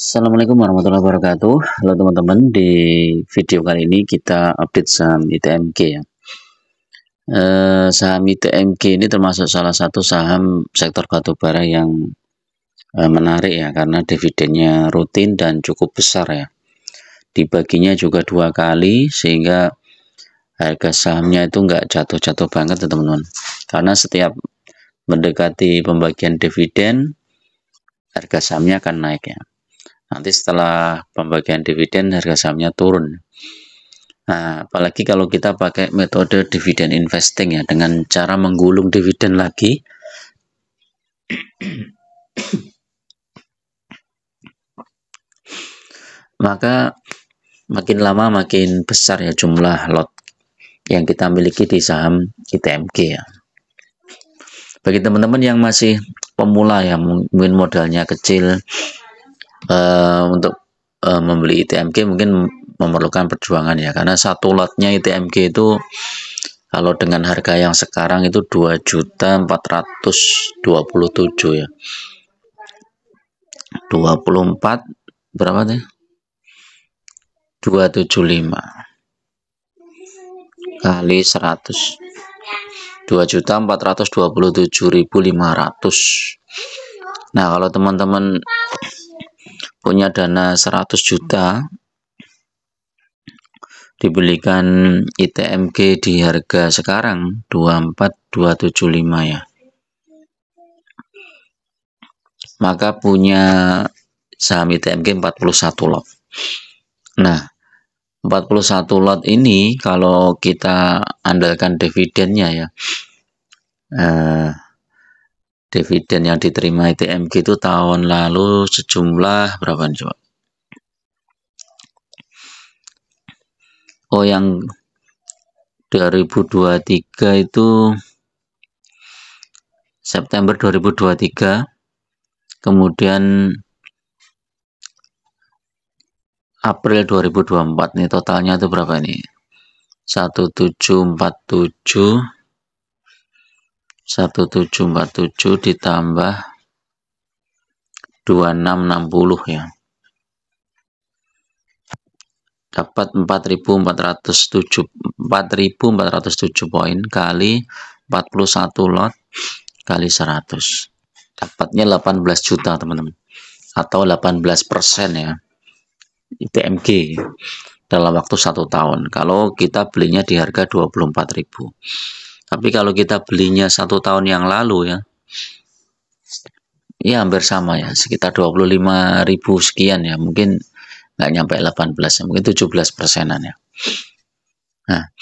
Assalamualaikum warahmatullahi wabarakatuh Halo teman-teman, di video kali ini kita update saham ITMK ya eh, Saham ITMK ini termasuk salah satu saham sektor batubara yang eh, menarik ya Karena dividennya rutin dan cukup besar ya Dibaginya juga dua kali sehingga harga sahamnya itu nggak jatuh-jatuh banget ya, teman-teman Karena setiap mendekati pembagian dividen harga sahamnya akan naik ya nanti setelah pembagian dividen harga sahamnya turun. Nah, apalagi kalau kita pakai metode dividen investing ya dengan cara menggulung dividen lagi. maka makin lama makin besar ya jumlah lot yang kita miliki di saham ITMG ya. Bagi teman-teman yang masih pemula ya mungkin modalnya kecil uh, untuk uh, membeli ITMK mungkin memerlukan perjuangan ya karena satu lotnya ITMK itu kalau dengan harga yang sekarang itu 2.427 ya 24 berapa nih 275 kali 100 2.427.500 nah kalau teman-teman punya dana 100 juta dibelikan ITMG di harga sekarang 24275 ya maka punya saham ITMG 41 lot nah 41 lot ini kalau kita andalkan dividennya ya eh, dividen yang diterima ITMG itu tahun lalu sejumlah berapa nih coba? Oh yang 2023 itu September 2023 kemudian April 2024 nih totalnya itu berapa ini 1747 1747 ditambah 2660 ya. Dapat 4407 poin kali 41 lot kali 100. Dapatnya 18 juta, teman-teman. Atau 18% persen ya. ITMG dalam waktu satu tahun. Kalau kita belinya di harga 24.000. Tapi kalau kita belinya satu tahun yang lalu ya, ya hampir sama ya, sekitar 25 ribu sekian ya, mungkin nggak nyampe 18, mungkin 17 persenan ya. Nah,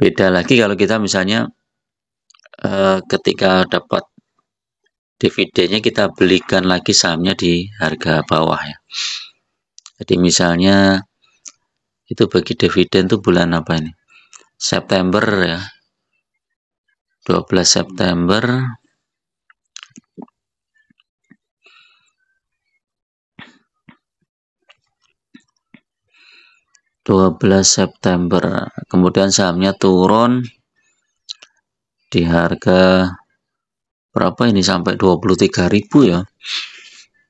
beda lagi kalau kita misalnya eh, ketika dapat dividennya kita belikan lagi sahamnya di harga bawah ya. Jadi misalnya itu bagi dividen tuh bulan apa ini? September ya, 12 September dua belas September kemudian sahamnya turun di harga berapa ini sampai dua puluh tiga ribu ya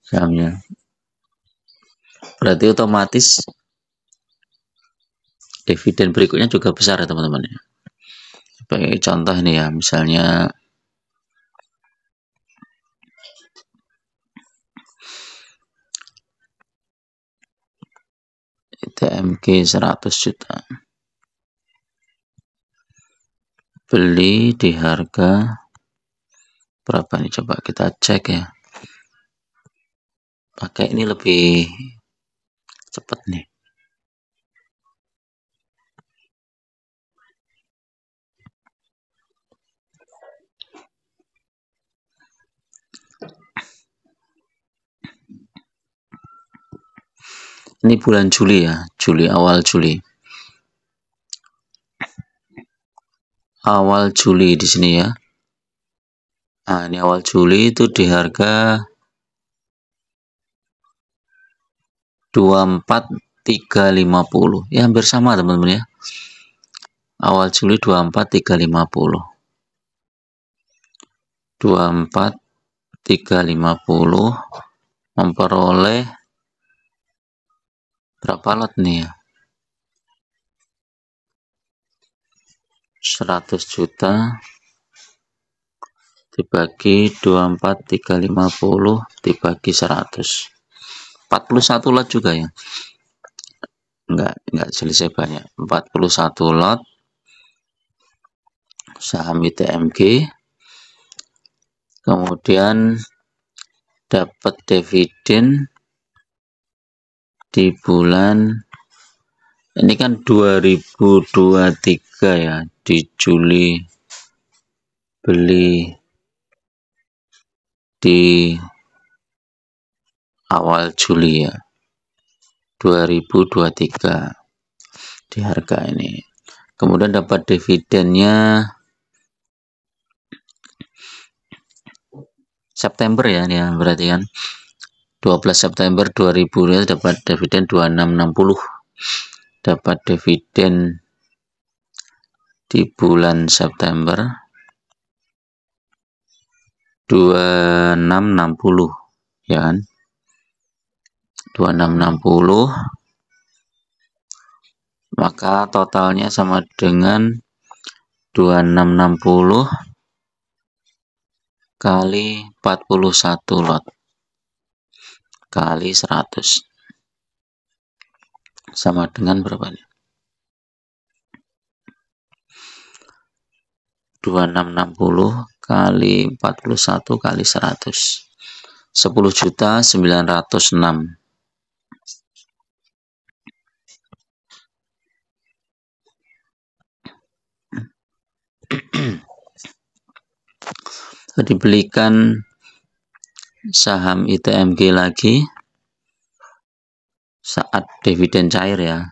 sahamnya berarti otomatis dividen berikutnya juga besar ya teman-teman ya -teman sebagai contoh nih ya misalnya TMG 100 juta beli di harga berapa nih coba kita cek ya pakai ini lebih cepat nih Ini bulan Juli ya, Juli awal Juli. Awal Juli di sini ya. Nah, ini awal Juli itu di harga 24350. Ya hampir sama teman-teman ya. Awal Juli 24350. 24350 memperoleh berapa lot nih ya 100 juta dibagi 24 350 dibagi 100 41 lot juga ya enggak enggak selesai banyak 41 lot saham ITMG kemudian dapat dividen di bulan ini kan 2023 ya di Juli beli di awal Juli ya 2023 di harga ini kemudian dapat dividennya September ya, ya berarti kan 12 September 2000 dapat dividen 2660 dapat dividen di bulan September 2660 ya kan 2660 maka totalnya sama dengan 2660 kali 41 lot kali 100 sama dengan berapa nih? 2660 kali 41 kali 100 10 juta 906 dibelikan saham ITMG lagi saat dividen cair ya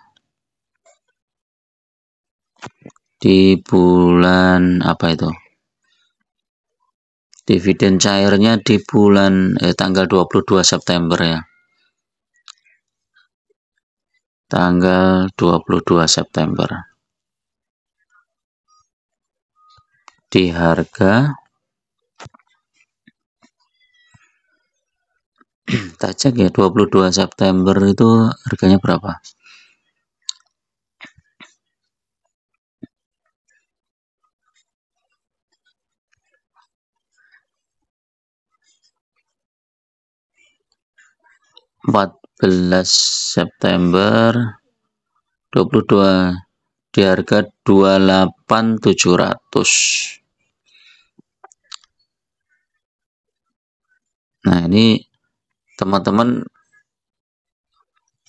di bulan apa itu dividen cairnya di bulan eh, tanggal 22 September ya tanggal 22 September di harga tak cek ya 22 September itu harganya berapa empat belas September dua puluh dua di harga dua delapan tujuh ratus. nah ini teman-teman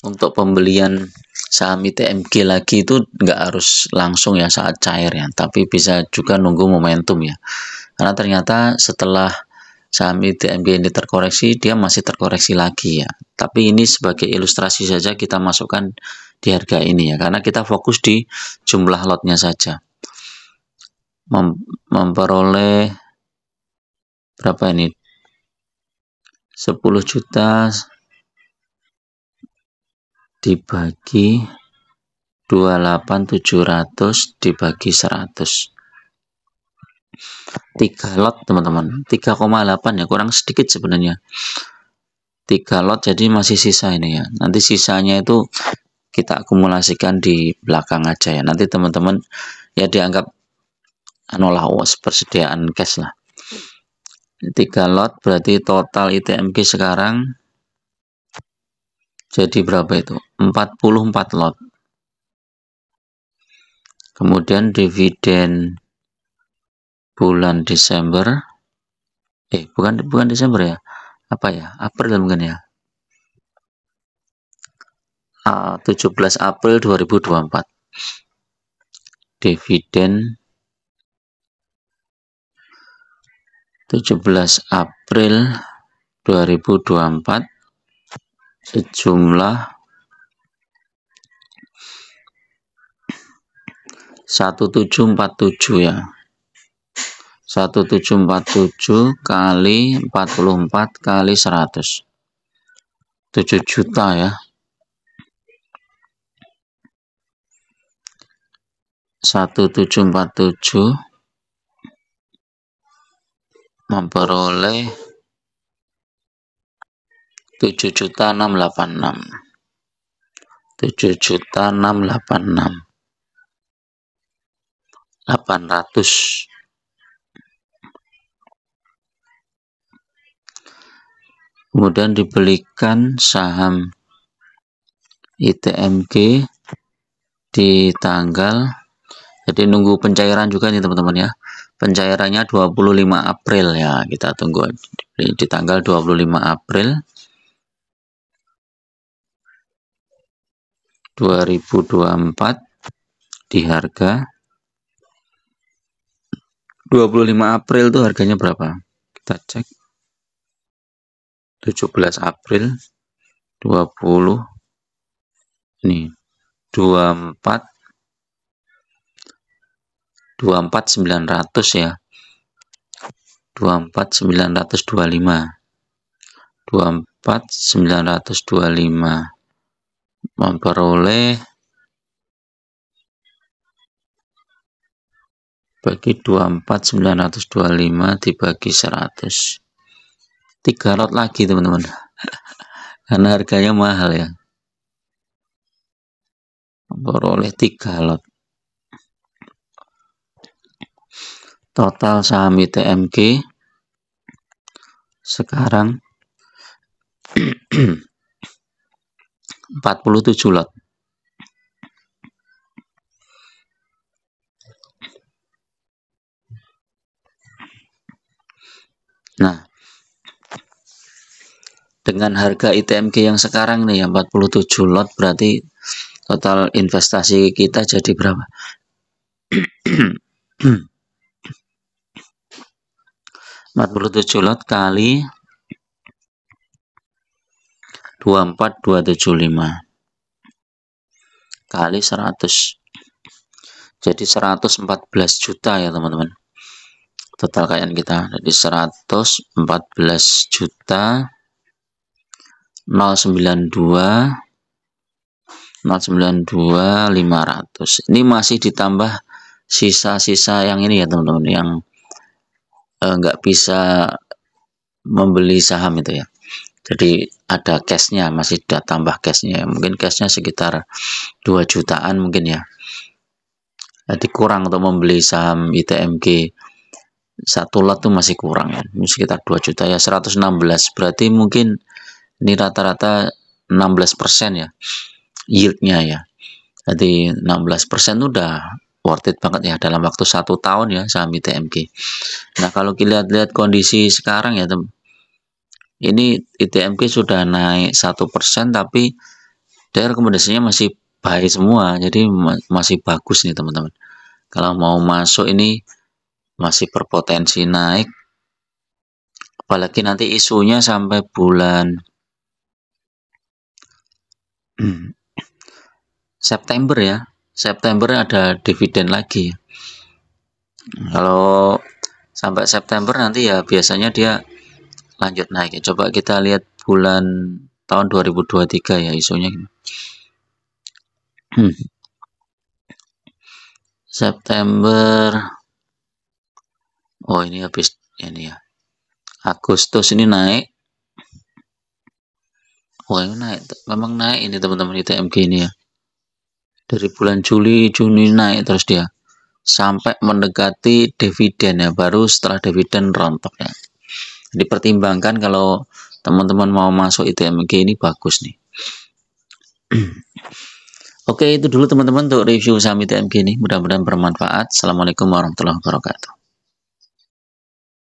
untuk pembelian saham ITMG lagi itu nggak harus langsung ya saat cair ya tapi bisa juga nunggu momentum ya karena ternyata setelah saham ITMG ini terkoreksi dia masih terkoreksi lagi ya tapi ini sebagai ilustrasi saja kita masukkan di harga ini ya karena kita fokus di jumlah lotnya saja Mem memperoleh berapa ini 10 juta dibagi 28700 dibagi 100 3 lot teman-teman 3,8 ya kurang sedikit sebenarnya 3 lot jadi masih sisa ini ya nanti sisanya itu kita akumulasikan di belakang aja ya nanti teman-teman ya dianggap anolah persediaan cash lah 3 lot berarti total ITMG sekarang jadi berapa itu? 44 lot. Kemudian dividen bulan Desember eh bukan bukan Desember ya. Apa ya? April mungkin ya. 17 ah, April 2024. Dividen 17 April 2024 sejumlah 1747 ya 1747 kali 44 kali 100 7 juta ya 1747 memperoleh 7 juta 686 7 juta 686 800 kemudian dibelikan saham ITMG di tanggal jadi nunggu pencairan juga nih teman-teman ya pencairannya 25 April ya kita tunggu di, di tanggal 25 April 2024 di harga 25 April itu harganya berapa kita cek 17 April 20 ini 24 24900 ya 24925 24925 memperoleh bagi 24925 dibagi 100 3 lot lagi teman-teman karena harganya mahal ya memperoleh 3 lot total saham ITMG sekarang 47 lot. Nah, dengan harga ITMG yang sekarang nih ya 47 lot berarti total investasi kita jadi berapa? Hmm. 47 lot kali 24275 kali 100 jadi 114 juta ya teman-teman total kayaan kita jadi 114 juta 092 092 500 ini masih ditambah sisa-sisa yang ini ya teman-teman yang Eh, nggak uh, bisa membeli saham itu ya jadi ada cashnya masih ada tambah cashnya ya. mungkin cashnya sekitar 2 jutaan mungkin ya jadi kurang untuk membeli saham ITMG satu lot tuh masih kurang ya sekitar 2 juta ya 116 berarti mungkin ini rata-rata 16% ya yieldnya ya jadi 16% udah worth it banget ya dalam waktu satu tahun ya saham ITMG nah kalau kita lihat-lihat kondisi sekarang ya tem, ini ITMG sudah naik satu persen tapi daya rekomendasinya masih baik semua jadi masih bagus nih teman-teman kalau mau masuk ini masih berpotensi naik apalagi nanti isunya sampai bulan September ya September ada dividen lagi kalau sampai September nanti ya biasanya dia lanjut naik coba kita lihat bulan tahun 2023 ya isunya hmm. September oh ini habis ini ya Agustus ini naik oh ini naik memang naik ini teman-teman ITMG ini ya dari bulan Juli Juni naik terus dia sampai mendekati dividen ya baru setelah dividen rontok ya dipertimbangkan kalau teman-teman mau masuk ITMG ini bagus nih Oke itu dulu teman-teman untuk review saham ITMG ini mudah-mudahan bermanfaat Assalamualaikum warahmatullahi wabarakatuh